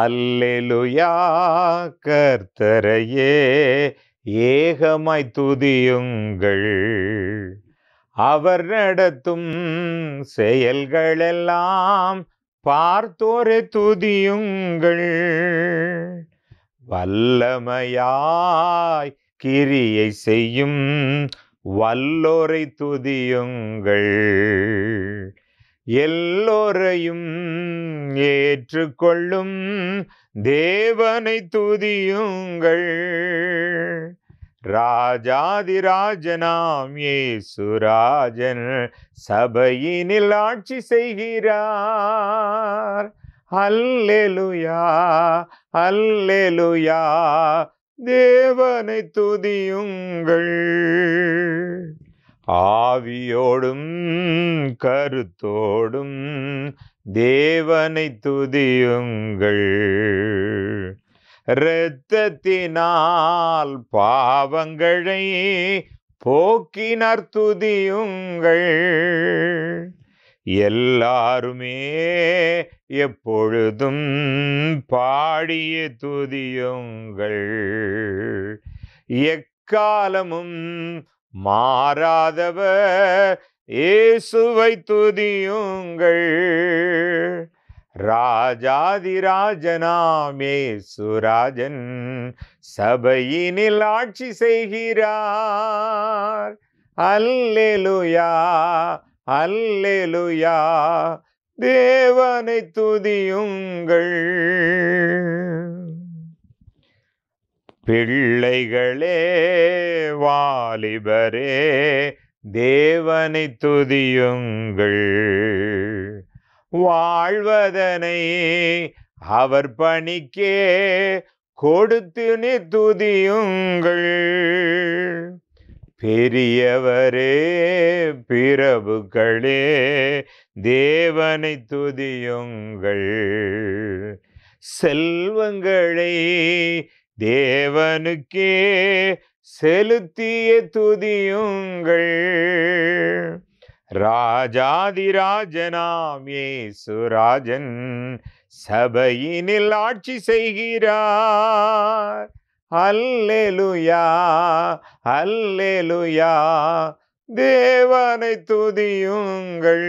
அல்லேலுயா கர்த்தரையே ஏகமாய் துதியுங்கள் அவர் நடத்தும் செயல்களெல்லாம் பார்த்தோரே துதியுங்கள் வல்லமையாய் கிரியை செய்யும் வல்லோரை துதியுங்கள் எல்லோரையும் ஏற்றுக்கொள்ளும் தேவனை துதியுங்கள் ராஜாதிராஜனாம் ஏசுராஜன் சபையினில் ஆட்சி செய்கிறார் அல்லெலுயா அல்லெலுயா தேவனை துதியுங்கள் ஆவியோடும் கருத்தோடும் தேவனை துதியுங்கள் இரத்தத்தினால் பாவங்களை போக்கினர் துதியுங்கள் எல்லாருமே எப்பொழுதும் பாடிய துதியுங்கள் எக்காலமும் மாறாதவ ஏசுவை துதியுங்கள் ராஜாதிராஜனாமே சுராஜன் சபையினில் ஆட்சி செய்கிறார் அல்லேலுயா அல்லேலுயா தேவனை துதியுங்கள் பிள்ளைகளே வாலிபரே தேவனை துதியுங்கள் வாழ்வதனை அவர் பணிக்கே கொடுத்து நீ துதியுங்கள் பெரியவரே பிறவுகளே தேவனை துதியுங்கள் செல்வங்களை தேவனுக்கே செலுத்திய துதியுங்கள் ராஜாதிராஜனாம் சுராஜன் சபையினில் ஆட்சி செய்கிறார் அல்லேலுயா அல்லேலுயா தேவனை துதியுங்கள்